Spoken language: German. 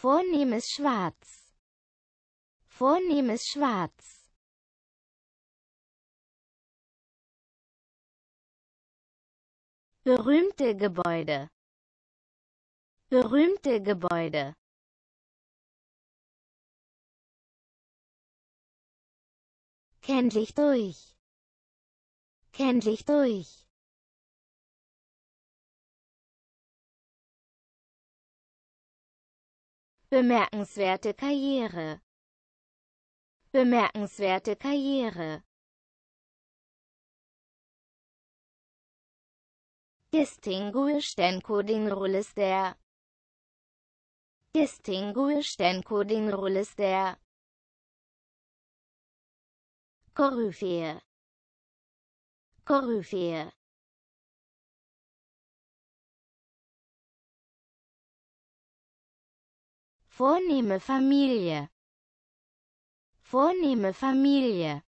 Vornehmes Schwarz. Vornehmes Schwarz. Berühmte Gebäude. Berühmte Gebäude. Kenntlich durch. Kenntlich durch. Bemerkenswerte Karriere. Bemerkenswerte Karriere. Distinguished Encoding Rules der Distinguished Encoding Rules der Koryphäe Koryphäe Vornehme Familie. Vornehme Familie.